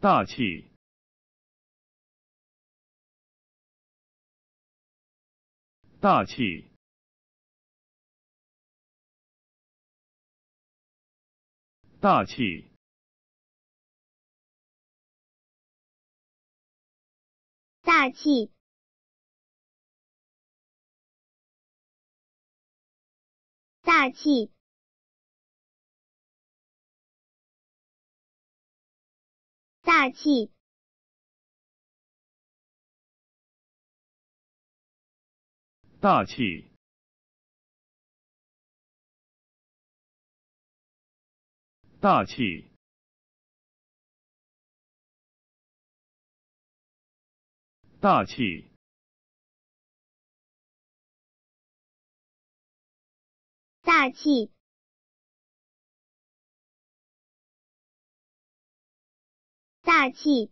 大气，大气，大气，大气，大气。大气，大气，大气，大气，大气。大气。